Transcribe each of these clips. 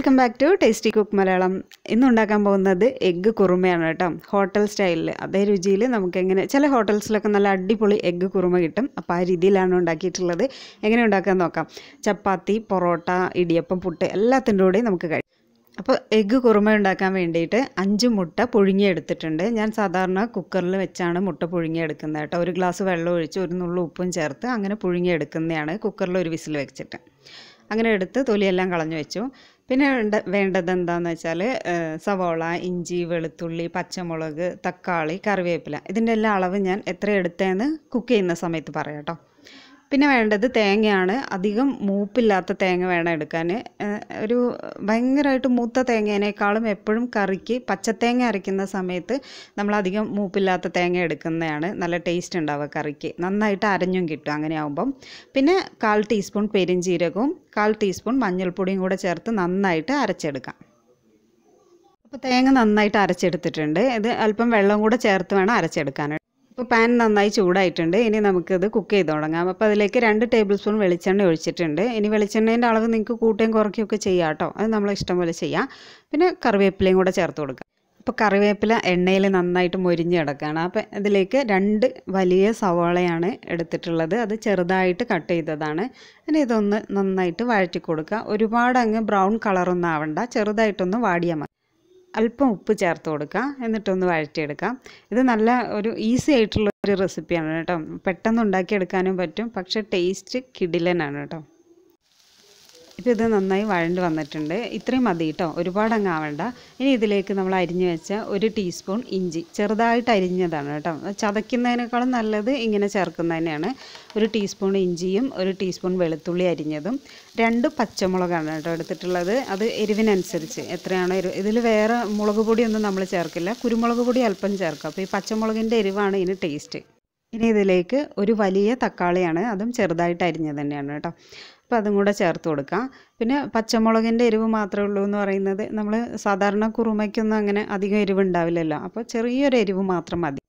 welcome back to tasty cook Malayalam ഇന്ന് ഉണ്ടാക്കാൻ പോകുന്നത് എഗ്ഗ് കുറുമയാണ് കേട്ടോ ഹോട്ടൽ സ്റ്റൈലിൽ അതേ രുചിയിൽ നമുക്ക് എങ്ങനെ ചില ഹോട്ടൽസിലൊക്കെ നല്ല അടിപൊളി എഗ്ഗ് കുറുമ കിട്ടും അപ്പോൾ ആ രീതിയിലാണ് ഉണ്ടാക്കിയിട്ടുള്ളത് എങ്ങനെ ഉണ്ടാക്കാൻ നോക്കാം ചപ്പാത്തി പൊറോട്ട ഇടിയപ്പം പുട്ട് എല്ലാത്തിൻ്റെ കൂടെയും നമുക്ക് കഴിക്കാം അപ്പോൾ എഗ്ഗ് കുറുമ ഉണ്ടാക്കാൻ വേണ്ടിയിട്ട് അഞ്ച് മുട്ട പുഴുങ്ങിയെടുത്തിട്ടുണ്ട് ഞാൻ സാധാരണ കുക്കറിൽ വെച്ചാണ് മുട്ട പുഴുങ്ങിയെടുക്കുന്നത് കേട്ടോ ഒരു ഗ്ലാസ് വെള്ളം ഒഴിച്ച് ഒരു നുള്ളു ഉപ്പും ചേർത്ത് അങ്ങനെ പുഴുങ്ങിയെടുക്കുന്നതാണ് കുക്കറിൽ ഒരു വിസിൽ വെച്ചിട്ട് അങ്ങനെ എടുത്ത് തൊലിയെല്ലാം കളഞ്ഞു വെച്ചു പിന്നെ വേണ്ടത് എന്താണെന്ന് വെച്ചാൽ സവോള ഇഞ്ചി വെളുത്തുള്ളി പച്ചമുളക് തക്കാളി കറിവേപ്പില ഇതിൻ്റെ എല്ലാം അളവ് ഞാൻ എത്ര എടുത്തതെന്ന് കുക്ക് ചെയ്യുന്ന സമയത്ത് പറയാം കേട്ടോ പിന്നെ വേണ്ടത് തേങ്ങയാണ് അധികം മൂപ്പില്ലാത്ത തേങ്ങ വേണം എടുക്കാൻ ഒരു ഭയങ്കരമായിട്ട് മൂത്ത തേങ്ങേനേക്കാളും എപ്പോഴും കറിക്ക് പച്ചത്തേങ്ങ അരയ്ക്കുന്ന സമയത്ത് നമ്മൾ അധികം മൂപ്പില്ലാത്ത തേങ്ങ എടുക്കുന്നതാണ് നല്ല ടേസ്റ്റ് ഉണ്ടാവുക കറിക്ക് നന്നായിട്ട് അരഞ്ഞും കിട്ടും അങ്ങനെ ആകുമ്പം പിന്നെ കാൽ ടീസ്പൂൺ പെരിഞ്ചീരകവും കാൽ ടീസ്പൂൺ മഞ്ഞൾപ്പൊടിയും കൂടെ ചേർത്ത് നന്നായിട്ട് അരച്ചെടുക്കാം അപ്പോൾ തേങ്ങ നന്നായിട്ട് അരച്ചെടുത്തിട്ടുണ്ട് ഇത് അല്പം വെള്ളം കൂടെ ചേർത്ത് വേണം അരച്ചെടുക്കാൻ ഇപ്പോൾ പാൻ നന്നായി ചൂടായിട്ടുണ്ട് ഇനി നമുക്കത് കുക്ക് ചെയ്ത് തുടങ്ങാം അപ്പോൾ അതിലേക്ക് രണ്ട് ടേബിൾ സ്പൂൺ വെളിച്ചെണ്ണ ഒഴിച്ചിട്ടുണ്ട് ഇനി വെളിച്ചെണ്ണേൻ്റെ അളവ് നിങ്ങൾക്ക് കൂട്ടുകയും കുറയ്ക്കുകയൊക്കെ ചെയ്യാം കേട്ടോ അത് നമ്മൾ ഇഷ്ടം പോലെ ചെയ്യാം പിന്നെ കറിവേപ്പിലയും കൂടെ ചേർത്ത് കൊടുക്കുക അപ്പോൾ കറിവേപ്പില എണ്ണയിൽ നന്നായിട്ട് മൊരിഞ്ഞ് കിടക്കുകയാണ് അപ്പോൾ ഇതിലേക്ക് രണ്ട് വലിയ സവോളയാണ് എടുത്തിട്ടുള്ളത് അത് ചെറുതായിട്ട് കട്ട് ചെയ്തതാണ് ഇനി ഇതൊന്ന് നന്നായിട്ട് വഴറ്റി കൊടുക്കുക ഒരുപാട് അങ്ങ് ബ്രൗൺ കളറൊന്നും ആവണ്ട ചെറുതായിട്ടൊന്ന് വാടിയാൽ മതി അല്പം ഉപ്പ് ചേർത്ത് കൊടുക്കുക എന്നിട്ടൊന്ന് വഴറ്റിയെടുക്കാം ഇത് നല്ല ഒരു ഈസി ആയിട്ടുള്ള ഒരു റെസിപ്പിയാണ് കേട്ടോ പെട്ടെന്ന് ഉണ്ടാക്കിയെടുക്കാനും പറ്റും പക്ഷേ ടേസ്റ്റ് കിടിലനാണ് കേട്ടോ ഇപ്പോൾ ഇത് നന്നായി വഴണ്ട് വന്നിട്ടുണ്ട് ഇത്രയും മതി കേട്ടോ ഒരുപാട് അങ്ങ് ആവണ്ട ഇനി ഇതിലേക്ക് നമ്മൾ അരിഞ്ഞു വെച്ച ഒരു ടീസ്പൂൺ ഇഞ്ചി ചെറുതായിട്ട് അരിഞ്ഞതാണ് കേട്ടോ ചതയ്ക്കുന്നതിനേക്കാളും നല്ലത് ഇങ്ങനെ ചേർക്കുന്നതിനാണ് ഒരു ടീസ്പൂൺ ഇഞ്ചിയും ഒരു ടീസ്പൂൺ വെളുത്തുള്ളി അരിഞ്ഞതും രണ്ട് പച്ചമുളകാണ് കേട്ടോ എടുത്തിട്ടുള്ളത് അത് എരിവിനനുസരിച്ച് എത്രയാണോ എരിവ് ഇതിൽ വേറെ മുളക് പൊടിയൊന്നും നമ്മൾ ചേർക്കില്ല കുരുമുളക് പൊടി അല്പം ചേർക്കാം അപ്പോൾ ഈ പച്ചമുളകിൻ്റെ എരിവാണ് ഇതിന് ടേസ്റ്റ് ഇനി ഇതിലേക്ക് ഒരു വലിയ തക്കാളിയാണ് അതും ചെറുതായിട്ട് അരിഞ്ഞത് തന്നെയാണ് കേട്ടോ അപ്പം അതും കൂടെ ചേർത്ത് കൊടുക്കാം പിന്നെ പച്ചമുളകിൻ്റെ എരിവ് മാത്രമേ ഉള്ളൂ എന്ന് പറയുന്നത് നമ്മൾ സാധാരണ കുറുമയ്ക്കൊന്നും അങ്ങനെ അധികം എരിവ് ഉണ്ടാവില്ലല്ലോ അപ്പോൾ ചെറിയൊരു എരിവ് മാത്രം മതി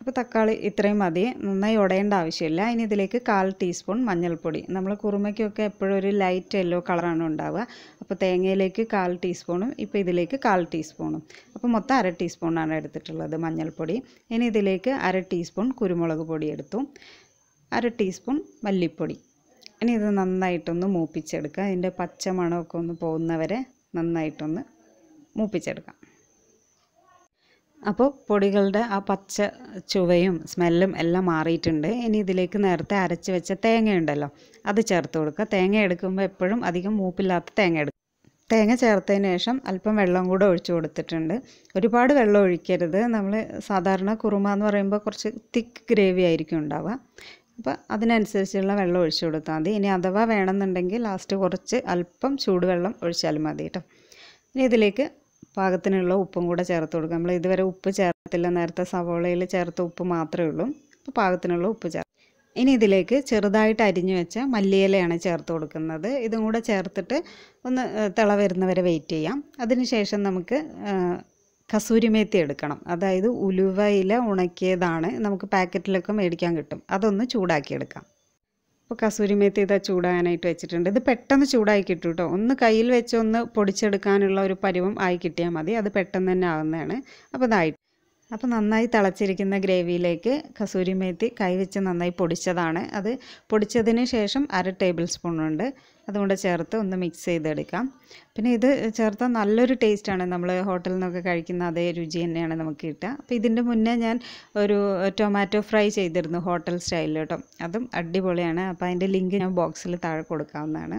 അപ്പോൾ തക്കാളി ഇത്രയും മതി നന്നായി ഉടയേണ്ട ആവശ്യമില്ല ഇനി ഇതിലേക്ക് കാൽ ടീസ്പൂൺ മഞ്ഞൾപ്പൊടി നമ്മൾ കുറുമയ്ക്കൊക്കെ എപ്പോഴും ഒരു ലൈറ്റ് യെല്ലോ കളറാണ് ഉണ്ടാവുക അപ്പോൾ തേങ്ങയിലേക്ക് കാൽ ടീസ്പൂണും ഇപ്പോൾ ഇതിലേക്ക് കാൽ ടീസ്പൂണും അപ്പോൾ മൊത്തം അര ടീസ്പൂണാണ് എടുത്തിട്ടുള്ളത് മഞ്ഞൾപ്പൊടി ഇനി ഇതിലേക്ക് അര ടീസ്പൂൺ കുരുമുളക് പൊടി എടുത്തു അര ടീസ്പൂൺ മല്ലിപ്പൊടി ഇനി ഇത് നന്നായിട്ടൊന്ന് മൂപ്പിച്ചെടുക്കുക അതിൻ്റെ പച്ച മണമൊക്കെ ഒന്ന് പോകുന്നവരെ നന്നായിട്ടൊന്ന് മൂപ്പിച്ചെടുക്കാം അപ്പോൾ പൊടികളുടെ ആ പച്ച ചുവയും സ്മെല്ലും എല്ലാം മാറിയിട്ടുണ്ട് ഇനി ഇതിലേക്ക് നേരത്തെ അരച്ച് വെച്ച തേങ്ങയുണ്ടല്ലോ അത് ചേർത്ത് കൊടുക്കുക തേങ്ങ എടുക്കുമ്പോൾ എപ്പോഴും അധികം മൂപ്പില്ലാത്ത തേങ്ങ എടുക്കുക തേങ്ങ ചേർത്തതിന് ശേഷം അല്പം വെള്ളം കൂടെ ഒഴിച്ചു കൊടുത്തിട്ടുണ്ട് ഒരുപാട് വെള്ളം ഒഴിക്കരുത് നമ്മൾ സാധാരണ കുറുമ എന്ന് പറയുമ്പോൾ കുറച്ച് തിക്ക് ഗ്രേവി ആയിരിക്കും ഉണ്ടാവുക അപ്പോൾ അതിനനുസരിച്ചുള്ള വെള്ളം ഒഴിച്ചു കൊടുത്താൽ മതി ഇനി അഥവാ വേണമെന്നുണ്ടെങ്കിൽ ലാസ്റ്റ് കുറച്ച് അല്പം ചൂടുവെള്ളം ഒഴിച്ചാലും മതി കേട്ടോ ഇനി ഇതിലേക്ക് പാകത്തിനുള്ള ഉപ്പും കൂടെ ചേർത്ത് കൊടുക്കുക നമ്മൾ ഇതുവരെ ഉപ്പ് ചേർത്തില്ല നേരത്തെ സവോളയിൽ ചേർത്ത ഉപ്പ് മാത്രമേ ഉള്ളൂ അപ്പോൾ പാകത്തിനുള്ള ഉപ്പ് ചേർത്ത് ഇനി ഇതിലേക്ക് ചെറുതായിട്ട് അരിഞ്ഞു വെച്ച മല്ലിയിലയാണ് ചേർത്ത് കൊടുക്കുന്നത് ഇതും കൂടെ ചേർത്തിട്ട് ഒന്ന് തിള വരുന്നവരെ വെയിറ്റ് ചെയ്യാം അതിനുശേഷം നമുക്ക് കസൂരിമേത്തി എടുക്കണം അതായത് ഉലുവയില ഉണക്കിയതാണ് നമുക്ക് പാക്കറ്റിലൊക്കെ മേടിക്കാൻ കിട്ടും അതൊന്ന് ചൂടാക്കിയെടുക്കാം അപ്പോൾ കസൂരിമേത്തി ഇതാ ചൂടാകാനായിട്ട് വെച്ചിട്ടുണ്ട് ഇത് പെട്ടെന്ന് ചൂടാക്കി കിട്ടും കേട്ടോ ഒന്ന് കയ്യിൽ വെച്ച് ഒന്ന് പൊടിച്ചെടുക്കാനുള്ള ഒരു പരിവം ആയി കിട്ടിയാൽ മതി അത് പെട്ടെന്ന് തന്നെ ആവുന്നതാണ് അപ്പോൾ ഇതായി അപ്പോൾ നന്നായി തിളച്ചിരിക്കുന്ന ഗ്രേവിയിലേക്ക് കസൂരി മേത്തി കൈവച്ച് നന്നായി പൊടിച്ചതാണ് അത് പൊടിച്ചതിന് ശേഷം അര ടേബിൾ സ്പൂണുണ്ട് അതുകൊണ്ട് ചേർത്ത് ഒന്ന് മിക്സ് ചെയ്തെടുക്കാം പിന്നെ ഇത് ചേർത്ത നല്ലൊരു ടേസ്റ്റാണ് നമ്മൾ ഹോട്ടലിൽ നിന്നൊക്കെ കഴിക്കുന്ന അതേ രുചി തന്നെയാണ് നമുക്ക് കിട്ടുക അപ്പോൾ ഇതിൻ്റെ മുന്നേ ഞാൻ ഒരു ടൊമാറ്റോ ഫ്രൈ ചെയ്തിരുന്നു ഹോട്ടൽ സ്റ്റൈലിൽ അതും അടിപൊളിയാണ് അപ്പോൾ അതിൻ്റെ ലിങ്ക് ഞാൻ ബോക്സിൽ താഴെ കൊടുക്കാവുന്നതാണ്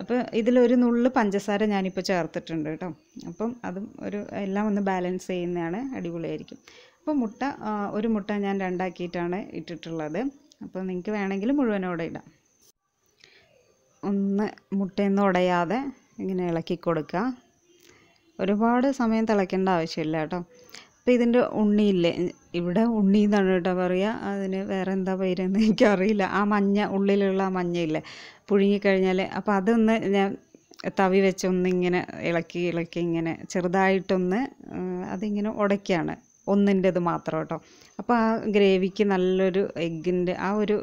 അപ്പോൾ ഇതിലൊരു നുള്ള് പഞ്ചസാര ഞാനിപ്പോൾ ചേർത്തിട്ടുണ്ട് കേട്ടോ അപ്പം അതും ഒരു എല്ലാം ഒന്ന് ബാലൻസ് ചെയ്യുന്നതാണ് അടിപൊളിയായിരിക്കും അപ്പോൾ മുട്ട ഒരു മുട്ട ഞാൻ രണ്ടാക്കിയിട്ടാണ് ഇട്ടിട്ടുള്ളത് അപ്പോൾ നിങ്ങൾക്ക് വേണമെങ്കിൽ മുഴുവനോടെ ഇടാം ഒന്ന് മുട്ടയൊന്നും ഉടയാതെ ഇങ്ങനെ ഇളക്കി കൊടുക്കുക ഒരുപാട് സമയം തിളയ്ക്കേണ്ട ആവശ്യമില്ല കേട്ടോ അപ്പോൾ ഇതിൻ്റെ ഉണ്ണിയില്ലേ ഇവിടെ ഉണ്ണി എന്നാണ് കേട്ടോ പറയുക അതിന് വേറെ എന്താ പേരെന്ന് എനിക്കറിയില്ല ആ മഞ്ഞ ഉള്ളിലുള്ള ആ മഞ്ഞയില്ലേ പുഴുങ്ങിക്കഴിഞ്ഞാൽ അപ്പോൾ അതൊന്ന് ഞാൻ തവി ഇങ്ങനെ ഇളക്കി ഇളക്കി ഇങ്ങനെ ചെറുതായിട്ടൊന്ന് അതിങ്ങനെ ഉടയ്ക്കുകയാണ് ഇത് മാത്രം കേട്ടോ അപ്പോൾ ആ ഗ്രേവിക്ക് നല്ലൊരു എഗ്ഗിൻ്റെ ആ ഒരു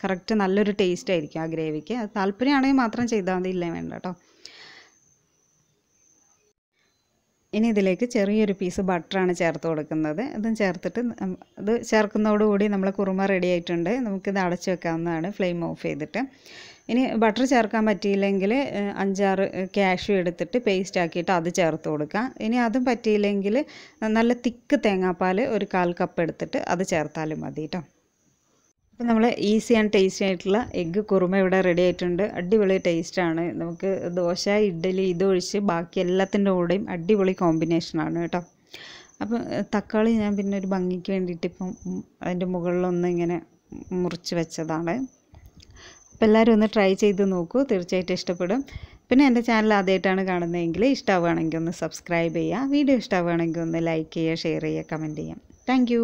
കറക്റ്റ് നല്ലൊരു ടേസ്റ്റ് ആയിരിക്കും ആ ഗ്രേവിക്ക് അത് താല്പര്യമാണെങ്കിൽ മാത്രം ചെയ്താൽ മതി ഇല്ലേ വേണ്ട കേട്ടോ ഇനി ഇതിലേക്ക് ചെറിയൊരു പീസ് ബട്ടറാണ് ചേർത്ത് കൊടുക്കുന്നത് അതും ചേർത്തിട്ട് ഇത് ചേർക്കുന്നതോടുകൂടി നമ്മൾ കുറുമ റെഡി ആയിട്ടുണ്ട് നമുക്കിത് അടച്ചു വെക്കാവുന്നതാണ് ഫ്ലെയിം ഓഫ് ചെയ്തിട്ട് ഇനി ബട്ടർ ചേർക്കാൻ പറ്റിയില്ലെങ്കിൽ അഞ്ചാറ് കാഷ്യൂ എടുത്തിട്ട് പേസ്റ്റ് ആക്കിയിട്ട് അത് ചേർത്ത് കൊടുക്കുക ഇനി അതും പറ്റിയില്ലെങ്കിൽ നല്ല തിക്ക് തേങ്ങാപ്പാൽ ഒരു കാൽ കപ്പ് എടുത്തിട്ട് അത് ചേർത്താലും മതി കേട്ടോ അപ്പോൾ നമ്മൾ ഈസി ആൻഡ് ടേസ്റ്റി ആയിട്ടുള്ള എഗ്ഗ് കുറുമ ഇവിടെ റെഡി ആയിട്ടുണ്ട് അടിപൊളി ടേസ്റ്റാണ് നമുക്ക് ദോശ ഇഡ്ഡലി ഇതൊഴിച്ച് ബാക്കി എല്ലാത്തിൻ്റെ കൂടെയും അടിപൊളി കോമ്പിനേഷനാണ് കേട്ടോ അപ്പം തക്കാളി ഞാൻ പിന്നെ ഒരു ഭംഗിക്ക് വേണ്ടിയിട്ട് ഇപ്പം അതിൻ്റെ മുകളിലൊന്നിങ്ങനെ ഇങ്ങനെ മുറിച്ച് വെച്ചതാണ് അപ്പോൾ എല്ലാവരും ഒന്ന് ട്രൈ ചെയ്ത് നോക്കൂ തീർച്ചയായിട്ടും ഇഷ്ടപ്പെടും പിന്നെ എൻ്റെ ചാനൽ ആദ്യമായിട്ടാണ് കാണുന്നതെങ്കിൽ ഇഷ്ടമാവുകയാണെങ്കിൽ ഒന്ന് സബ്സ്ക്രൈബ് ചെയ്യുക വീഡിയോ ഇഷ്ടമാവുകയാണെങ്കിൽ ഒന്ന് ലൈക്ക് ചെയ്യുക ഷെയർ ചെയ്യുക കമൻറ്റ് ചെയ്യാം താങ്ക്